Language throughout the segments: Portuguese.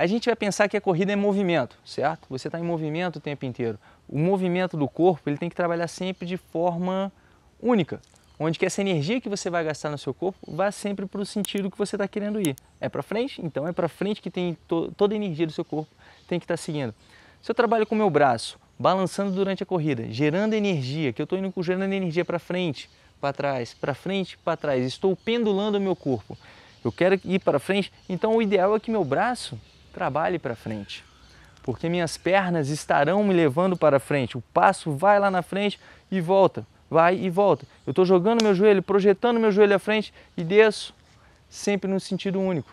a gente vai pensar que a corrida é movimento, certo? Você está em movimento o tempo inteiro. O movimento do corpo ele tem que trabalhar sempre de forma única, onde que essa energia que você vai gastar no seu corpo vá sempre para o sentido que você está querendo ir. É para frente? Então é para frente que tem to toda a energia do seu corpo tem que estar tá seguindo. Se eu trabalho com o meu braço, balançando durante a corrida, gerando energia, que eu estou indo gerando energia para frente, para trás, para frente, para trás, estou pendulando o meu corpo. Eu quero ir para frente, então o ideal é que meu braço trabalhe para frente, porque minhas pernas estarão me levando para frente. O passo vai lá na frente e volta, vai e volta. Eu estou jogando meu joelho, projetando meu joelho à frente e desço, sempre no sentido único.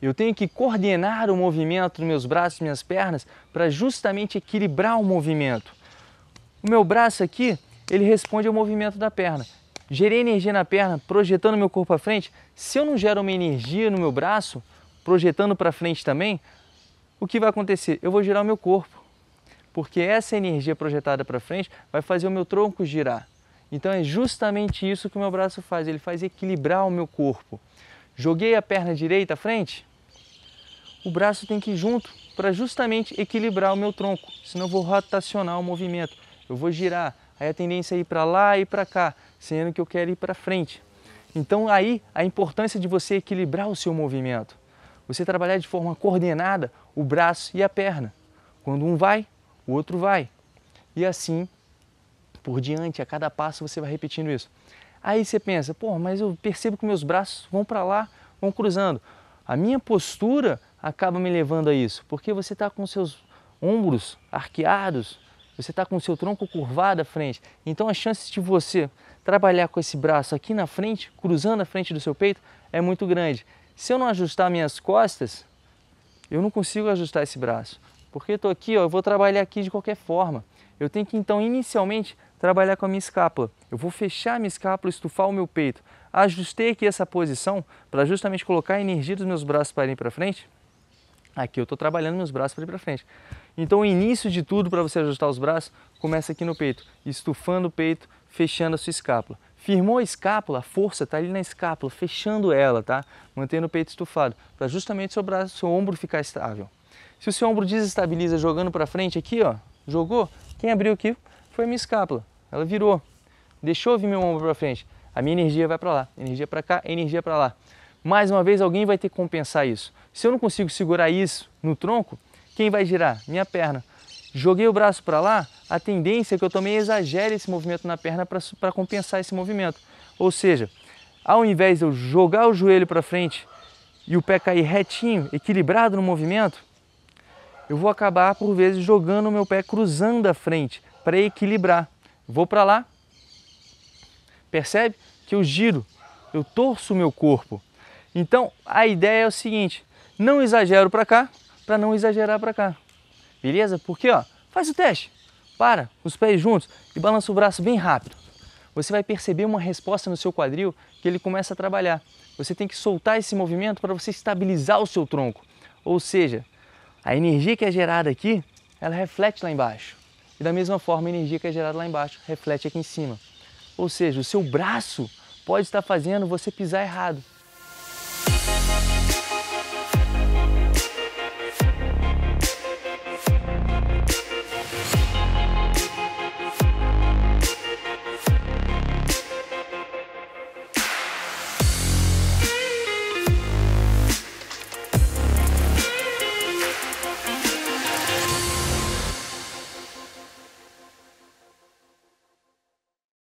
Eu tenho que coordenar o movimento dos meus braços e minhas pernas para justamente equilibrar o movimento. O meu braço aqui, ele responde ao movimento da perna. Gerei energia na perna, projetando meu corpo à frente. Se eu não gero uma energia no meu braço, projetando para frente também, o que vai acontecer? Eu vou girar o meu corpo. Porque essa energia projetada para frente vai fazer o meu tronco girar. Então é justamente isso que o meu braço faz, ele faz equilibrar o meu corpo. Joguei a perna direita à frente, o braço tem que ir junto para justamente equilibrar o meu tronco, senão eu vou rotacionar o movimento. Eu vou girar, Aí a tendência é ir para lá e para cá, sendo que eu quero ir para frente. Então aí a importância de você equilibrar o seu movimento. Você trabalhar de forma coordenada o braço e a perna. Quando um vai, o outro vai. E assim por diante, a cada passo você vai repetindo isso. Aí você pensa, pô, mas eu percebo que meus braços vão para lá, vão cruzando. A minha postura acaba me levando a isso, porque você está com seus ombros arqueados, você está com o seu tronco curvado à frente. Então as chances de você trabalhar com esse braço aqui na frente, cruzando a frente do seu peito, é muito grande. Se eu não ajustar minhas costas, eu não consigo ajustar esse braço. Porque eu estou aqui, ó, eu vou trabalhar aqui de qualquer forma. Eu tenho que então inicialmente trabalhar com a minha escápula. Eu vou fechar a minha escápula, estufar o meu peito. Ajustei aqui essa posição para justamente colocar a energia dos meus braços para ir para frente. Aqui eu estou trabalhando meus braços para ir para frente. Então o início de tudo para você ajustar os braços começa aqui no peito, estufando o peito, fechando a sua escápula. Firmou a escápula, a força está ali na escápula, fechando ela, tá? Mantendo o peito estufado, para justamente seu braço, seu ombro ficar estável. Se o seu ombro desestabiliza jogando para frente aqui, ó, jogou, quem abriu aqui foi minha escápula. Ela virou. Deixou vir meu ombro para frente. A minha energia vai para lá, energia para cá, energia para lá mais uma vez alguém vai ter que compensar isso. Se eu não consigo segurar isso no tronco, quem vai girar? Minha perna. Joguei o braço para lá, a tendência é que eu também exagere esse movimento na perna para compensar esse movimento. Ou seja, ao invés de eu jogar o joelho para frente e o pé cair retinho, equilibrado no movimento, eu vou acabar por vezes jogando o meu pé cruzando a frente para equilibrar. Vou para lá, percebe que eu giro, eu torço o meu corpo então a ideia é o seguinte: não exagero para cá, para não exagerar para cá. Beleza? Porque ó, faz o teste. Para, os pés juntos e balança o braço bem rápido. Você vai perceber uma resposta no seu quadril que ele começa a trabalhar. Você tem que soltar esse movimento para você estabilizar o seu tronco. Ou seja, a energia que é gerada aqui, ela reflete lá embaixo. E da mesma forma, a energia que é gerada lá embaixo reflete aqui em cima. Ou seja, o seu braço pode estar fazendo você pisar errado.